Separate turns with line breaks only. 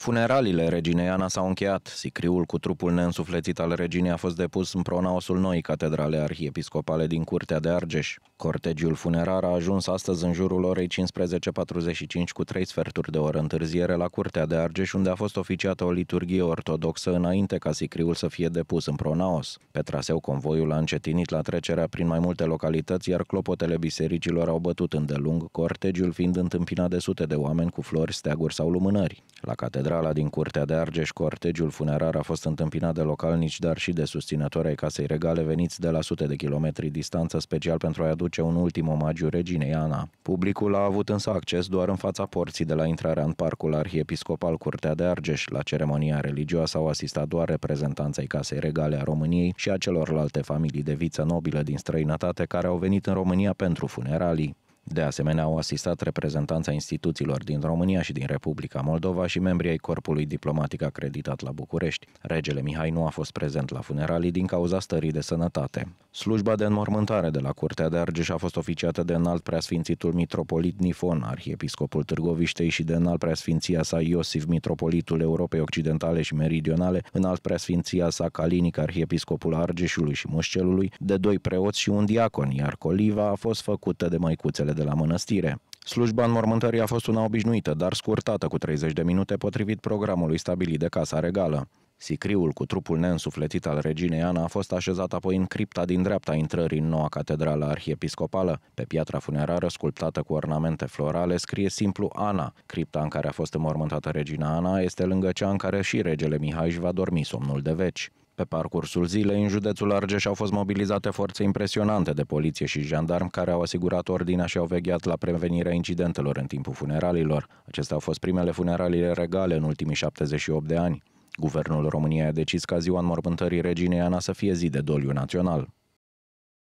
Funeraliile reginei Ana s-au încheiat. Sicriul cu trupul neînsuflețit al reginei a fost depus în pronaosul noii catedrale arhiepiscopale din Curtea de Argeș. Cortegiul funerar a ajuns astăzi în jurul orei 15.45 cu trei sferturi de oră întârziere la Curtea de Argeș, unde a fost oficiată o liturghie ortodoxă înainte ca sicriul să fie depus în pronaos. Pe traseu, convoiul a încetinit la trecerea prin mai multe localități, iar clopotele bisericilor au bătut îndelung, cortegiul fiind întâmpinat de sute de oameni cu flori, steaguri sau lumânări. La catedrale catedrala din Curtea de Argeș, cortegiul funerar a fost întâmpinat de localnici, dar și de susținători ai casei regale veniți de la sute de kilometri distanță special pentru a-i aduce un ultim omagiu reginei Ana. Publicul a avut însă acces doar în fața porții de la intrarea în parcul arhiepiscopal Curtea de Argeș. La ceremonia religioasă au asistat doar reprezentanții casei regale a României și a celorlalte familii de viță nobilă din străinătate care au venit în România pentru funeralii. De asemenea, au asistat reprezentanța instituțiilor din România și din Republica Moldova și membrii ai corpului diplomatic acreditat la București. Regele Mihai nu a fost prezent la funeralii din cauza stării de sănătate. Slujba de înmormântare de la Curtea de Argeș a fost oficiată de înalt preasfințitul mitropolit Nifon, arhiepiscopul Târgoviștei și de înalt preasfinția sa Iosif, mitropolitul Europei Occidentale și Meridionale, înalt preasfinția sa Calinic, arhiepiscopul Argeșului și Mușcelului, de doi preoți și un diacon, iar coliva a fost făcută de măicuțele de la mănăstire. Slujba mormântării a fost una obișnuită, dar scurtată cu 30 de minute potrivit programului stabilit de Casa Regală. Sicriul cu trupul neînsufletit al reginei Ana a fost așezat apoi în cripta din dreapta intrării în noua catedrală arhiepiscopală. Pe piatra funerară, sculptată cu ornamente florale, scrie simplu Ana. Cripta în care a fost înmormântată regina Ana este lângă cea în care și regele Mihai își va dormi somnul de veci. Pe parcursul zilei, în județul Argeș au fost mobilizate forțe impresionante de poliție și jandarmi care au asigurat ordinea și au vegheat la prevenirea incidentelor în timpul funeralilor. Acestea au fost primele funeralii regale în ultimii 78 de ani. Guvernul României a decis ca ziua înmormântării reginei Ana să fie zi de doliu național.